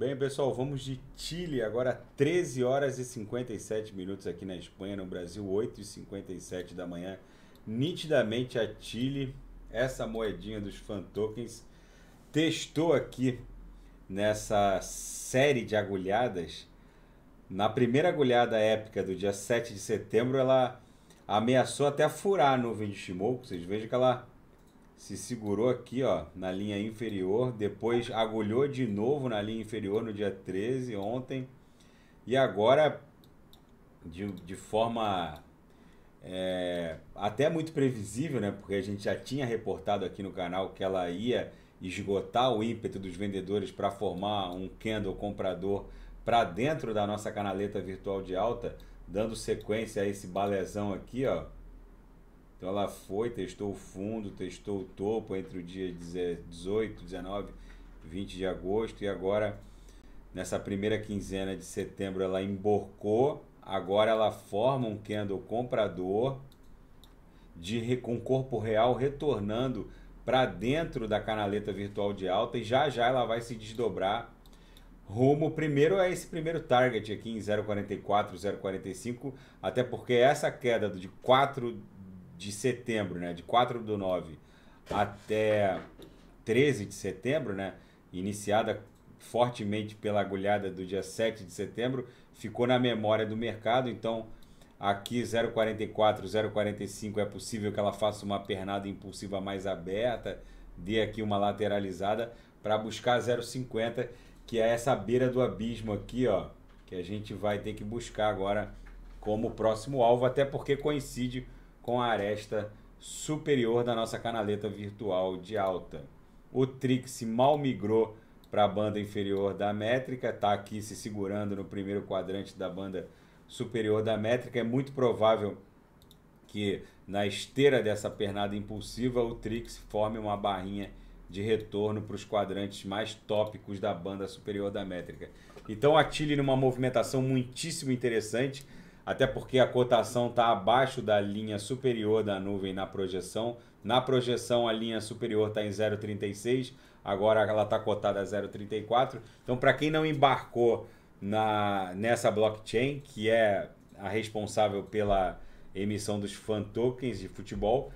Bem, pessoal, vamos de Chile, agora 13 horas e 57 minutos aqui na Espanha, no Brasil, 8 e 57 da manhã. Nitidamente a Chile, essa moedinha dos fan tokens, testou aqui nessa série de agulhadas. Na primeira agulhada épica do dia 7 de setembro, ela ameaçou até furar a nuvem de Shimoku. Vocês vejam que ela se segurou aqui, ó, na linha inferior, depois agulhou de novo na linha inferior no dia 13, ontem, e agora, de, de forma é, até muito previsível, né, porque a gente já tinha reportado aqui no canal que ela ia esgotar o ímpeto dos vendedores para formar um candle comprador para dentro da nossa canaleta virtual de alta, dando sequência a esse balezão aqui, ó, então ela foi, testou o fundo, testou o topo entre o dia 18, 19, 20 de agosto e agora nessa primeira quinzena de setembro ela emborcou, agora ela forma um candle comprador de com corpo real retornando para dentro da canaleta virtual de alta e já já ela vai se desdobrar rumo primeiro a é esse primeiro target aqui em 0,44, 0,45, até porque essa queda de 4 de setembro, né, de 4 do 9 até 13 de setembro, né, iniciada fortemente pela agulhada do dia 7 de setembro, ficou na memória do mercado, então aqui 0,44, 0,45 é possível que ela faça uma pernada impulsiva mais aberta, dê aqui uma lateralizada para buscar 0,50, que é essa beira do abismo aqui, ó, que a gente vai ter que buscar agora como próximo alvo, até porque coincide com a aresta superior da nossa canaleta virtual de alta. O Trix mal migrou para a banda inferior da métrica, está aqui se segurando no primeiro quadrante da banda superior da métrica. É muito provável que na esteira dessa pernada impulsiva o Trix forme uma barrinha de retorno para os quadrantes mais tópicos da banda superior da métrica. Então atire numa movimentação muitíssimo interessante, até porque a cotação está abaixo da linha superior da nuvem na projeção. Na projeção, a linha superior está em 0,36, agora ela está cotada a 0,34. Então, para quem não embarcou na, nessa blockchain, que é a responsável pela emissão dos fan tokens de futebol,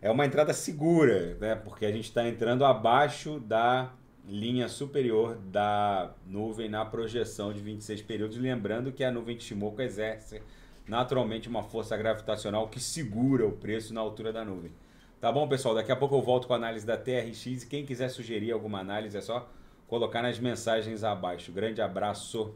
é uma entrada segura, né? porque a gente está entrando abaixo da linha superior da nuvem na projeção de 26 períodos. Lembrando que a nuvem de Shimoku exerce naturalmente uma força gravitacional que segura o preço na altura da nuvem. Tá bom, pessoal? Daqui a pouco eu volto com a análise da TRX. E quem quiser sugerir alguma análise é só colocar nas mensagens abaixo. Grande abraço!